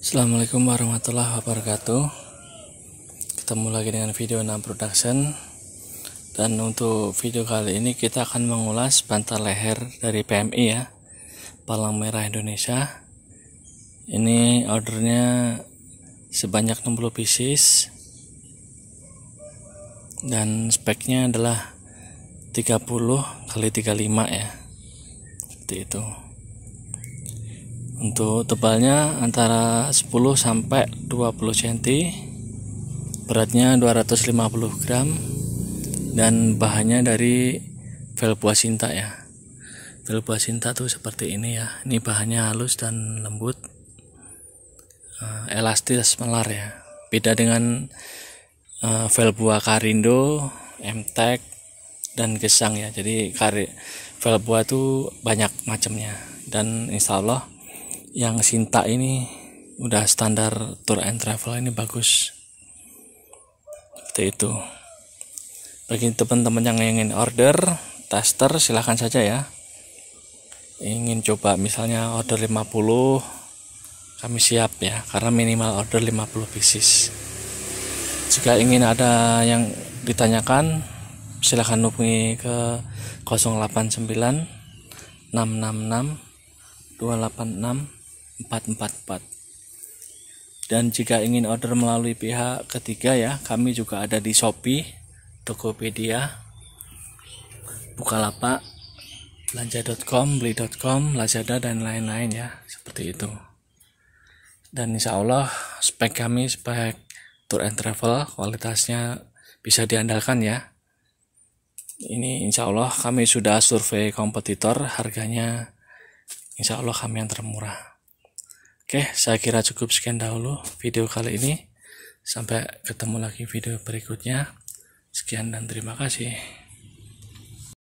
Assalamualaikum warahmatullahi wabarakatuh Ketemu lagi dengan video 6 production Dan untuk video kali ini kita akan mengulas bantal leher dari PMI ya Palang Merah Indonesia Ini ordernya sebanyak 60 pieces Dan speknya adalah 30 kali 35 ya Seperti itu untuk tebalnya antara 10 sampai 20 cm. Beratnya 250 gram dan bahannya dari velbua cinta ya. Velbua cinta tuh seperti ini ya. Ini bahannya halus dan lembut. Eh, elastis melar ya. Beda dengan uh, eh, velbua karindo, mtek dan gesang ya. Jadi kari tuh banyak macamnya dan insyaallah. Allah yang Sinta ini udah standar tour and travel ini bagus seperti itu bagi teman-teman yang ingin order tester silahkan saja ya ingin coba misalnya order 50 kami siap ya karena minimal order 50 pieces jika ingin ada yang ditanyakan silahkan hubungi ke 089 666 286 444 dan jika ingin order melalui pihak ketiga ya kami juga ada di Shopee Tokopedia Bukalapak belanja.com, beli.com, Lazada dan lain-lain ya seperti itu dan insya Allah spek kami spek tour and travel kualitasnya bisa diandalkan ya ini insya Allah kami sudah survei kompetitor harganya insya Allah kami yang termurah Oke, saya kira cukup sekian dahulu video kali ini. Sampai ketemu lagi video berikutnya. Sekian dan terima kasih.